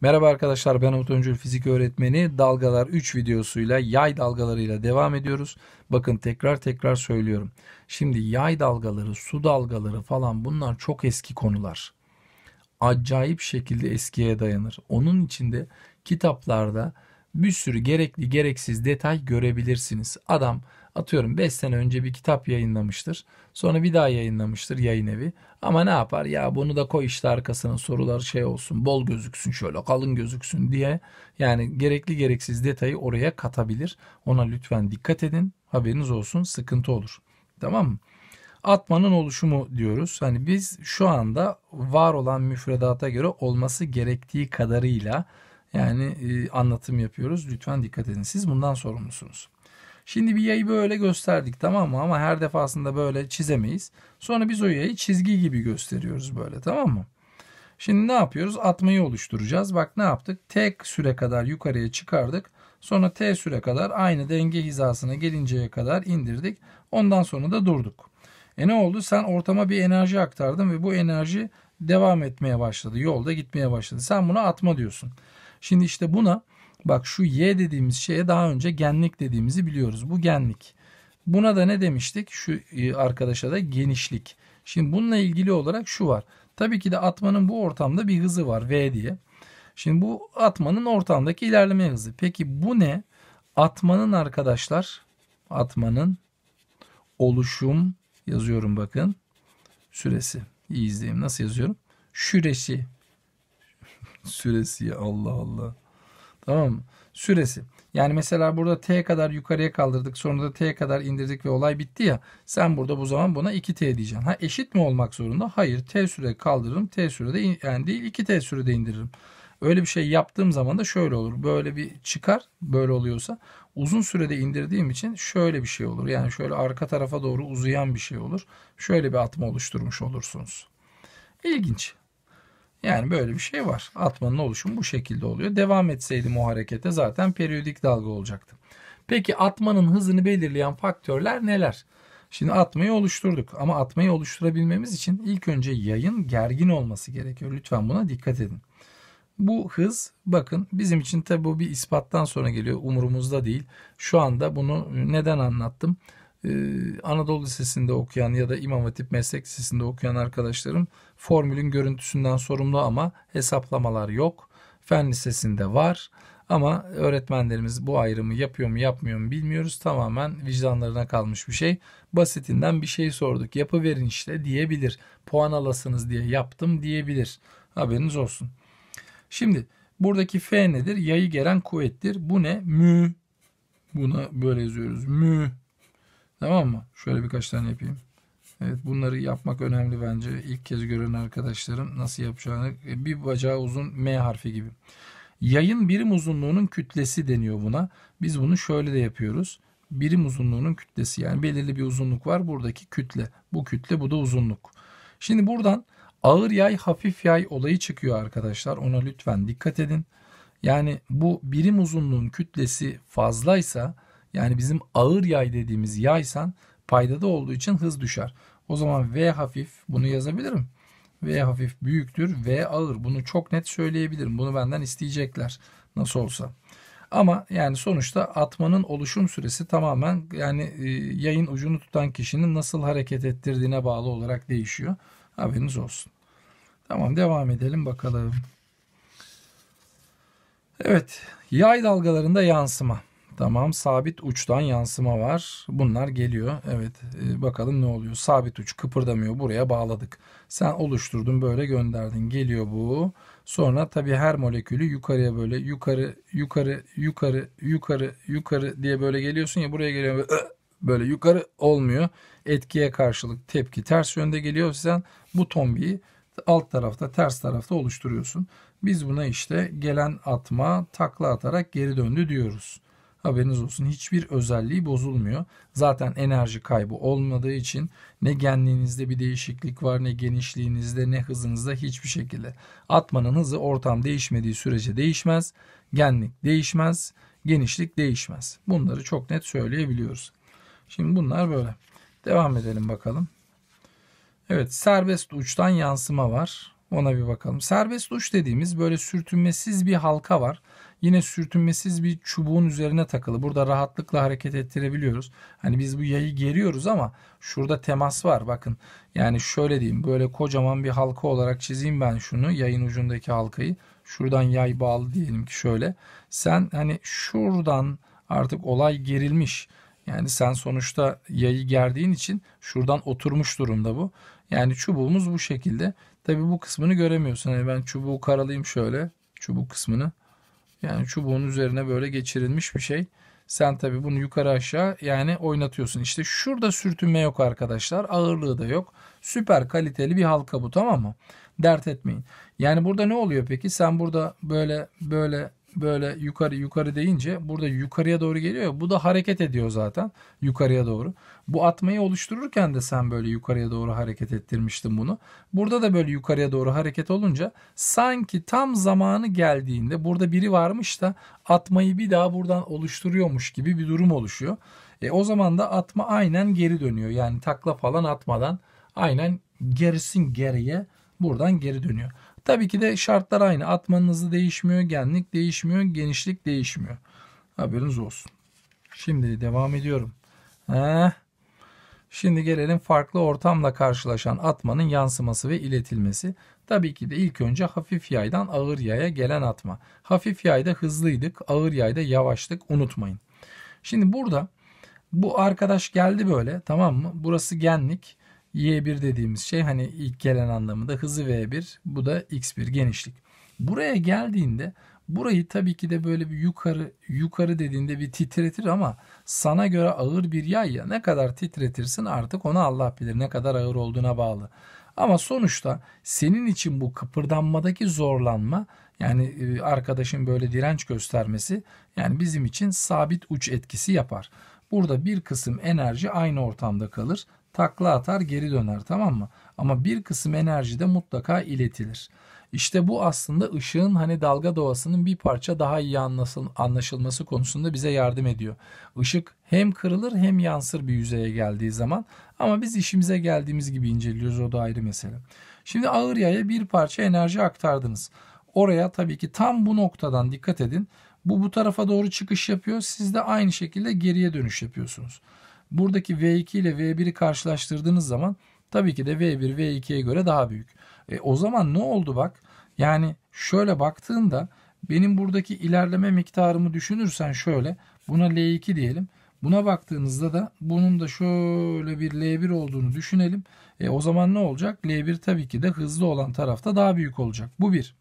Merhaba arkadaşlar ben Umut Öncül fizik öğretmeni dalgalar 3 videosuyla yay dalgalarıyla devam ediyoruz. Bakın tekrar tekrar söylüyorum. Şimdi yay dalgaları, su dalgaları falan bunlar çok eski konular. Acayip şekilde eskiye dayanır. Onun içinde kitaplarda bir sürü gerekli gereksiz detay görebilirsiniz. Adam atıyorum 5 sene önce bir kitap yayınlamıştır. Sonra bir daha yayınlamıştır yayın evi. Ama ne yapar ya bunu da koy işte arkasına sorular şey olsun bol gözüksün şöyle kalın gözüksün diye. Yani gerekli gereksiz detayı oraya katabilir. Ona lütfen dikkat edin haberiniz olsun sıkıntı olur. Tamam mı? Atmanın oluşumu diyoruz. Hani biz şu anda var olan müfredata göre olması gerektiği kadarıyla yani e, anlatım yapıyoruz. Lütfen dikkat edin. Siz bundan sorumlusunuz. Şimdi bir yayı böyle gösterdik tamam mı? Ama her defasında böyle çizemeyiz. Sonra biz o yayı çizgi gibi gösteriyoruz böyle tamam mı? Şimdi ne yapıyoruz? Atmayı oluşturacağız. Bak ne yaptık? Tek süre kadar yukarıya çıkardık. Sonra T süre kadar aynı denge hizasına gelinceye kadar indirdik. Ondan sonra da durduk. E ne oldu? Sen ortama bir enerji aktardın ve bu enerji devam etmeye başladı. Yolda gitmeye başladı. Sen buna atma diyorsun. Şimdi işte buna Bak şu Y dediğimiz şeye daha önce genlik dediğimizi biliyoruz. Bu genlik. Buna da ne demiştik? Şu e, arkadaşa da genişlik. Şimdi bununla ilgili olarak şu var. Tabii ki de atmanın bu ortamda bir hızı var V diye. Şimdi bu atmanın ortamdaki ilerleme hızı. Peki bu ne? Atmanın arkadaşlar atmanın oluşum yazıyorum bakın süresi. İyi izleyin nasıl yazıyorum? Şüresi. süresi Allah Allah. Tamam mı? Süresi. Yani mesela burada t kadar yukarıya kaldırdık sonra da t kadar indirdik ve olay bitti ya. Sen burada bu zaman buna 2t diyeceksin. Ha eşit mi olmak zorunda? Hayır t süre kaldırırım t süre de yani değil 2t süre de indiririm. Öyle bir şey yaptığım zaman da şöyle olur. Böyle bir çıkar böyle oluyorsa uzun sürede indirdiğim için şöyle bir şey olur. Yani şöyle arka tarafa doğru uzayan bir şey olur. Şöyle bir atma oluşturmuş olursunuz. İlginç. Yani böyle bir şey var. Atmanın oluşumu bu şekilde oluyor. Devam etseydim o harekete zaten periyodik dalga olacaktı. Peki atmanın hızını belirleyen faktörler neler? Şimdi atmayı oluşturduk ama atmayı oluşturabilmemiz için ilk önce yayın gergin olması gerekiyor. Lütfen buna dikkat edin. Bu hız bakın bizim için tabi bu bir ispattan sonra geliyor umurumuzda değil. Şu anda bunu neden anlattım? E, Anadolu Lisesi'nde okuyan ya da İmam Hatip Meslek Lisesi'nde okuyan arkadaşlarım formülün görüntüsünden sorumlu ama hesaplamalar yok. Fen Lisesi'nde var ama öğretmenlerimiz bu ayrımı yapıyor mu yapmıyor mu bilmiyoruz. Tamamen vicdanlarına kalmış bir şey. Basitinden bir şey sorduk yapı verin işte diyebilir. Puan alasınız diye yaptım diyebilir. Haberiniz olsun. Şimdi buradaki F nedir? Yayı gelen kuvvettir. Bu ne? Mü. Buna böyle yazıyoruz. Mü Tamam mı? Şöyle birkaç tane yapayım. Evet bunları yapmak önemli bence. İlk kez gören arkadaşlarım nasıl yapacağını e, bir bacağı uzun M harfi gibi. Yayın birim uzunluğunun kütlesi deniyor buna. Biz bunu şöyle de yapıyoruz. Birim uzunluğunun kütlesi yani belirli bir uzunluk var buradaki kütle. Bu kütle bu da uzunluk. Şimdi buradan ağır yay hafif yay olayı çıkıyor arkadaşlar. Ona lütfen dikkat edin. Yani bu birim uzunluğun kütlesi fazlaysa yani bizim ağır yay dediğimiz yaysan paydada olduğu için hız düşer. O zaman V hafif bunu yazabilirim. V hafif büyüktür. V ağır. Bunu çok net söyleyebilirim. Bunu benden isteyecekler. Nasıl olsa. Ama yani sonuçta atmanın oluşum süresi tamamen yani e, yayın ucunu tutan kişinin nasıl hareket ettirdiğine bağlı olarak değişiyor. Haberiniz olsun. Tamam devam edelim bakalım. Evet yay dalgalarında yansıma. Tamam sabit uçtan yansıma var. Bunlar geliyor. Evet e, bakalım ne oluyor. Sabit uç kıpırdamıyor. Buraya bağladık. Sen oluşturdun böyle gönderdin. Geliyor bu. Sonra tabii her molekülü yukarıya böyle yukarı yukarı yukarı yukarı yukarı diye böyle geliyorsun ya buraya geliyor böyle, böyle yukarı olmuyor. Etkiye karşılık tepki ters yönde geliyor. Sen bu tombiyi alt tarafta ters tarafta oluşturuyorsun. Biz buna işte gelen atma takla atarak geri döndü diyoruz. Haberiniz olsun hiçbir özelliği bozulmuyor. Zaten enerji kaybı olmadığı için ne genliğinizde bir değişiklik var ne genişliğinizde ne hızınızda hiçbir şekilde. Atmanın hızı ortam değişmediği sürece değişmez. Genlik değişmez. Genişlik değişmez. Bunları çok net söyleyebiliyoruz. Şimdi bunlar böyle. Devam edelim bakalım. Evet serbest uçtan yansıma var. Ona bir bakalım. Serbest uç dediğimiz böyle sürtünmesiz bir halka var. Yine sürtünmesiz bir çubuğun üzerine takılı. Burada rahatlıkla hareket ettirebiliyoruz. Hani biz bu yayı geriyoruz ama şurada temas var. Bakın yani şöyle diyeyim böyle kocaman bir halka olarak çizeyim ben şunu yayın ucundaki halkayı. Şuradan yay bağlı diyelim ki şöyle. Sen hani şuradan artık olay gerilmiş. Yani sen sonuçta yayı gerdiğin için şuradan oturmuş durumda bu. Yani çubuğumuz bu şekilde. Tabi bu kısmını göremiyorsun. Yani ben çubuğu karalayayım şöyle. Çubuk kısmını. Yani çubuğun üzerine böyle geçirilmiş bir şey. Sen tabi bunu yukarı aşağı yani oynatıyorsun. İşte şurada sürtünme yok arkadaşlar. Ağırlığı da yok. Süper kaliteli bir halka bu tamam mı? Dert etmeyin. Yani burada ne oluyor peki? Sen burada böyle böyle böyle yukarı yukarı deyince burada yukarıya doğru geliyor bu da hareket ediyor zaten yukarıya doğru. Bu atmayı oluştururken de sen böyle yukarıya doğru hareket ettirmiştin bunu. Burada da böyle yukarıya doğru hareket olunca sanki tam zamanı geldiğinde burada biri varmış da atmayı bir daha buradan oluşturuyormuş gibi bir durum oluşuyor. E, o zaman da atma aynen geri dönüyor. Yani takla falan atmadan aynen gerisin geriye buradan geri dönüyor. Tabii ki de şartlar aynı. Atmanın hızı değişmiyor, genlik değişmiyor, genişlik değişmiyor. Haberiniz olsun. Şimdi devam ediyorum. Heh. Şimdi gelelim farklı ortamla karşılaşan atmanın yansıması ve iletilmesi. Tabii ki de ilk önce hafif yaydan ağır yaya gelen atma. Hafif yayda hızlıydık, ağır yayda yavaştık unutmayın. Şimdi burada bu arkadaş geldi böyle tamam mı? Burası genlik. Y1 dediğimiz şey hani ilk gelen anlamında hızı V1 bu da X1 genişlik. Buraya geldiğinde burayı tabii ki de böyle bir yukarı yukarı dediğinde bir titretir ama sana göre ağır bir yay ya ne kadar titretirsin artık onu Allah bilir ne kadar ağır olduğuna bağlı. Ama sonuçta senin için bu kıpırdanmadaki zorlanma yani e, arkadaşın böyle direnç göstermesi yani bizim için sabit uç etkisi yapar. Burada bir kısım enerji aynı ortamda kalır takla atar geri döner tamam mı? Ama bir kısım enerji de mutlaka iletilir. İşte bu aslında ışığın hani dalga doğasının bir parça daha iyi anlaşılması konusunda bize yardım ediyor. Işık hem kırılır hem yansır bir yüzeye geldiği zaman ama biz işimize geldiğimiz gibi inceliyoruz o da ayrı mesele. Şimdi ağır yaya bir parça enerji aktardınız. Oraya tabii ki tam bu noktadan dikkat edin. Bu bu tarafa doğru çıkış yapıyor. Siz de aynı şekilde geriye dönüş yapıyorsunuz. Buradaki V2 ile V1'i karşılaştırdığınız zaman tabii ki de V1 V2'ye göre daha büyük. E, o zaman ne oldu bak? Yani şöyle baktığında benim buradaki ilerleme miktarımı düşünürsen şöyle buna L2 diyelim. Buna baktığınızda da bunun da şöyle bir L1 olduğunu düşünelim. E, o zaman ne olacak? L1 tabii ki de hızlı olan tarafta daha büyük olacak. Bu bir.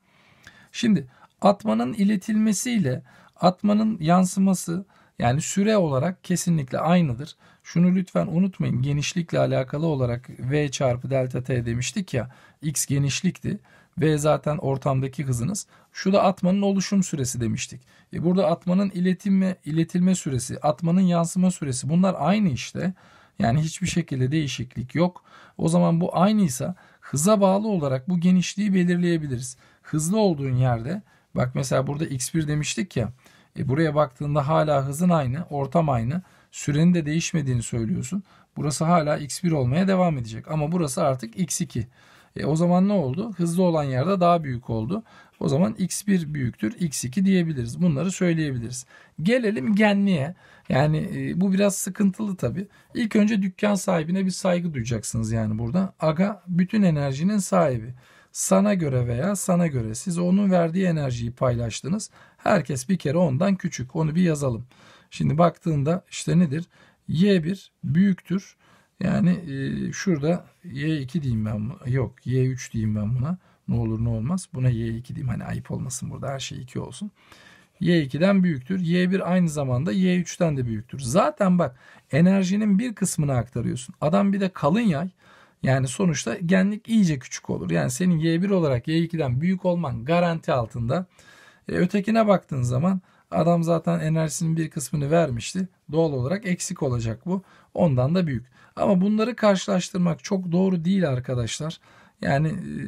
Şimdi atmanın iletilmesiyle atmanın yansıması yani süre olarak kesinlikle aynıdır. Şunu lütfen unutmayın genişlikle alakalı olarak V çarpı delta T demiştik ya X genişlikti. V zaten ortamdaki hızınız. Şu da atmanın oluşum süresi demiştik. E burada atmanın iletilme, iletilme süresi, atmanın yansıma süresi bunlar aynı işte. Yani hiçbir şekilde değişiklik yok. O zaman bu aynıysa hıza bağlı olarak bu genişliği belirleyebiliriz. Hızlı olduğun yerde bak mesela burada x1 demiştik ya e buraya baktığında hala hızın aynı, ortam aynı, sürenin de değişmediğini söylüyorsun. Burası hala x1 olmaya devam edecek ama burası artık x2. E o zaman ne oldu? Hızlı olan yerde daha büyük oldu. O zaman x1 büyüktür x2 diyebiliriz. Bunları söyleyebiliriz. Gelelim genliğe. Yani e, bu biraz sıkıntılı tabii. İlk önce dükkan sahibine bir saygı duyacaksınız yani burada. Aga bütün enerjinin sahibi. Sana göre veya sana göre siz onun verdiği enerjiyi paylaştınız Herkes bir kere ondan küçük. Onu bir yazalım. Şimdi baktığında işte nedir? Y1 büyüktür. Yani e, şurada Y2 diyeyim ben Yok Y3 diyeyim ben buna. Ne olur ne olmaz. Buna Y2 diyeyim. Hani ayıp olmasın burada. Her şey 2 olsun. Y2'den büyüktür. Y1 aynı zamanda Y3'ten de büyüktür. Zaten bak enerjinin bir kısmını aktarıyorsun. Adam bir de kalın yay. Yani sonuçta genlik iyice küçük olur. Yani senin Y1 olarak Y2'den büyük olman garanti altında. E, ötekine baktığın zaman adam zaten enerjisinin bir kısmını vermişti. Doğal olarak eksik olacak bu. Ondan da büyük. Ama bunları karşılaştırmak çok doğru değil arkadaşlar. Yani e,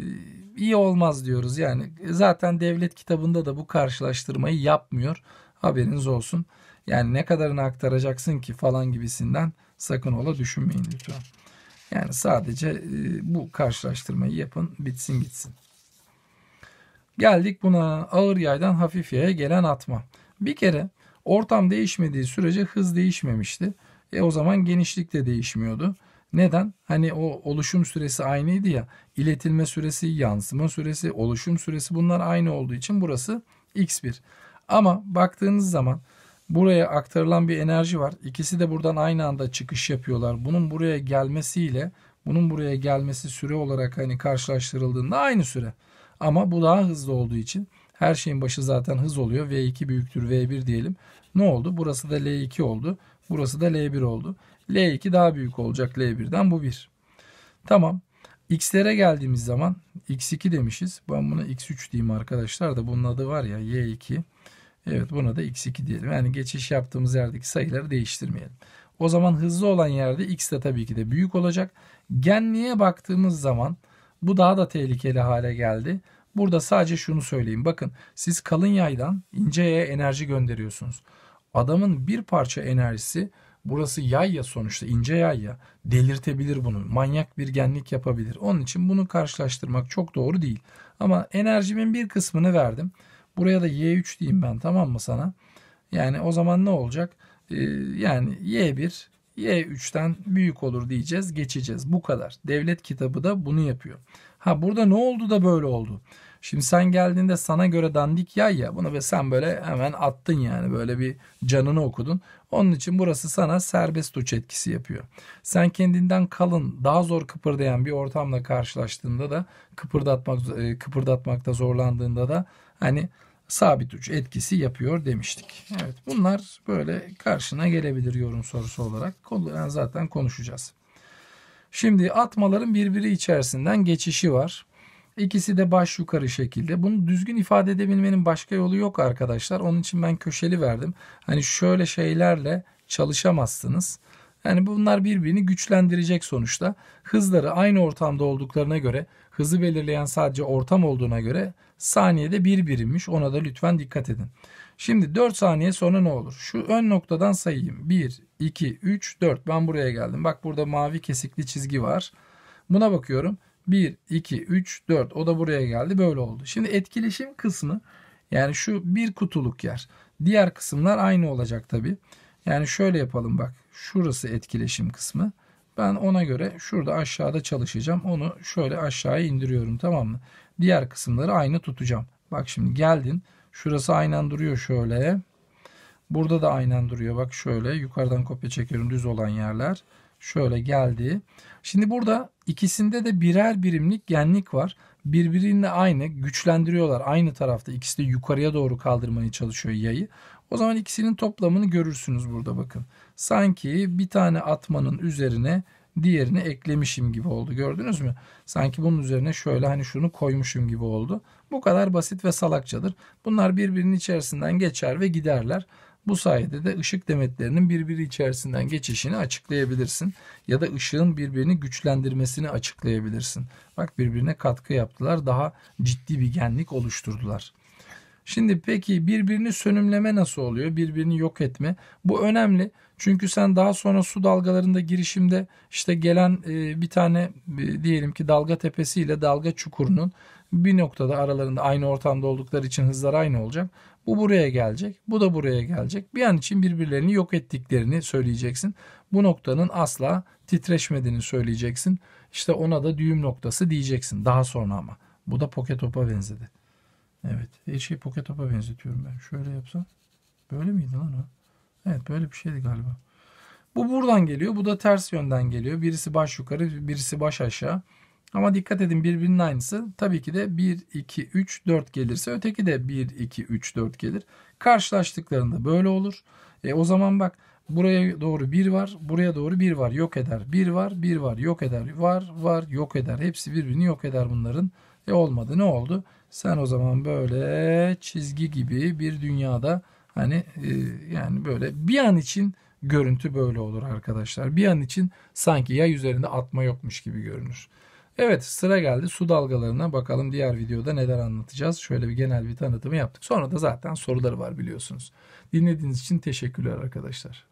iyi olmaz diyoruz. Yani e, zaten devlet kitabında da bu karşılaştırmayı yapmıyor. Haberiniz olsun. Yani ne kadarını aktaracaksın ki falan gibisinden sakın ola düşünmeyin lütfen. Yani sadece e, bu karşılaştırmayı yapın bitsin gitsin. Geldik buna ağır yaydan hafif yaya gelen atma. Bir kere ortam değişmediği sürece hız değişmemişti. E o zaman genişlik de değişmiyordu. Neden? Hani o oluşum süresi aynıydı ya. İletilme süresi, yansıma süresi, oluşum süresi bunlar aynı olduğu için burası x1. Ama baktığınız zaman buraya aktarılan bir enerji var. İkisi de buradan aynı anda çıkış yapıyorlar. Bunun buraya gelmesiyle bunun buraya gelmesi süre olarak hani karşılaştırıldığında aynı süre. Ama bu daha hızlı olduğu için her şeyin başı zaten hız oluyor. V2 büyüktür V1 diyelim. Ne oldu? Burası da L2 oldu. Burası da L1 oldu. L2 daha büyük olacak L1'den bu 1. Tamam. X'lere geldiğimiz zaman X2 demişiz. Ben buna X3 diyeyim arkadaşlar da bunun adı var ya Y2. Evet buna da X2 diyelim. Yani geçiş yaptığımız yerdeki sayıları değiştirmeyelim. O zaman hızlı olan yerde X de tabii ki de büyük olacak. Genliğe baktığımız zaman bu daha da tehlikeli hale geldi. Burada sadece şunu söyleyeyim. Bakın siz kalın yaydan ince yaya enerji gönderiyorsunuz. Adamın bir parça enerjisi burası yay ya sonuçta ince yay ya delirtebilir bunu. Manyak bir genlik yapabilir. Onun için bunu karşılaştırmak çok doğru değil. Ama enerjimin bir kısmını verdim. Buraya da Y3 diyeyim ben tamam mı sana? Yani o zaman ne olacak? Ee, yani Y1 Y 3'ten büyük olur diyeceğiz geçeceğiz bu kadar. Devlet kitabı da bunu yapıyor. Ha burada ne oldu da böyle oldu? Şimdi sen geldiğinde sana göre dandik yay ya bunu ve sen böyle hemen attın yani böyle bir canını okudun. Onun için burası sana serbest uç etkisi yapıyor. Sen kendinden kalın daha zor kıpırdayan bir ortamla karşılaştığında da kıpırdatmak e, kıpırdatmakta zorlandığında da hani sabit uç etkisi yapıyor demiştik. Evet bunlar böyle karşına gelebilir yorum sorusu olarak. Yani zaten konuşacağız. Şimdi atmaların birbiri içerisinden geçişi var. İkisi de baş yukarı şekilde. Bunu düzgün ifade edebilmenin başka yolu yok arkadaşlar. Onun için ben köşeli verdim. Hani şöyle şeylerle çalışamazsınız. Yani bunlar birbirini güçlendirecek sonuçta. Hızları aynı ortamda olduklarına göre hızı belirleyen sadece ortam olduğuna göre saniyede bir birimmiş. Ona da lütfen dikkat edin. Şimdi 4 saniye sonra ne olur? Şu ön noktadan sayayım. 1, 2, 3, 4. Ben buraya geldim. Bak burada mavi kesikli çizgi var. Buna bakıyorum. 1, 2, 3, 4. O da buraya geldi. Böyle oldu. Şimdi etkileşim kısmı yani şu bir kutuluk yer. Diğer kısımlar aynı olacak tabii. Yani şöyle yapalım bak. Şurası etkileşim kısmı. Ben ona göre şurada aşağıda çalışacağım. Onu şöyle aşağıya indiriyorum tamam mı? Diğer kısımları aynı tutacağım. Bak şimdi geldin. Şurası aynen duruyor şöyle. Burada da aynen duruyor. Bak şöyle yukarıdan kopya çekiyorum düz olan yerler. Şöyle geldi. Şimdi burada ikisinde de birer birimlik genlik var birbirine aynı güçlendiriyorlar. Aynı tarafta ikisi de yukarıya doğru kaldırmaya çalışıyor yayı. O zaman ikisinin toplamını görürsünüz burada bakın. Sanki bir tane atmanın üzerine diğerini eklemişim gibi oldu gördünüz mü? Sanki bunun üzerine şöyle hani şunu koymuşum gibi oldu. Bu kadar basit ve salakçadır. Bunlar birbirinin içerisinden geçer ve giderler. Bu sayede de ışık demetlerinin birbiri içerisinden geçişini açıklayabilirsin ya da ışığın birbirini güçlendirmesini açıklayabilirsin. Bak birbirine katkı yaptılar, daha ciddi bir genlik oluşturdular. Şimdi peki birbirini sönümleme nasıl oluyor? Birbirini yok etme. Bu önemli. Çünkü sen daha sonra su dalgalarında girişimde işte gelen e, bir tane e, diyelim ki dalga tepesi ile dalga çukurunun bir noktada aralarında aynı ortamda oldukları için hızlar aynı olacak. Bu buraya gelecek, bu da buraya gelecek. Bir an için birbirlerini yok ettiklerini söyleyeceksin. Bu noktanın asla titreşmediğini söyleyeceksin. İşte ona da düğüm noktası diyeceksin daha sonra ama. Bu da poke topa benzedi. Evet, her şeyi poke topa benzetiyorum ben. Şöyle yapsam. Böyle miydi lan o? Evet, böyle bir şeydi galiba. Bu buradan geliyor, bu da ters yönden geliyor. Birisi baş yukarı, birisi baş aşağı. Ama dikkat edin birbirinin aynısı. Tabii ki de 1, 2, 3, 4 gelirse öteki de 1, 2, 3, 4 gelir. Karşılaştıklarında böyle olur. E, o zaman bak buraya doğru 1 var, buraya doğru 1 var yok eder. 1 var, 1 var yok eder. Var, var yok eder. Hepsi birbirini yok eder bunların. E olmadı ne oldu? Sen o zaman böyle çizgi gibi bir dünyada hani e, yani böyle bir an için görüntü böyle olur arkadaşlar. Bir an için sanki ya üzerinde atma yokmuş gibi görünür. Evet sıra geldi su dalgalarına bakalım diğer videoda neler anlatacağız. Şöyle bir genel bir tanıtımı yaptık. Sonra da zaten soruları var biliyorsunuz. Dinlediğiniz için teşekkürler arkadaşlar.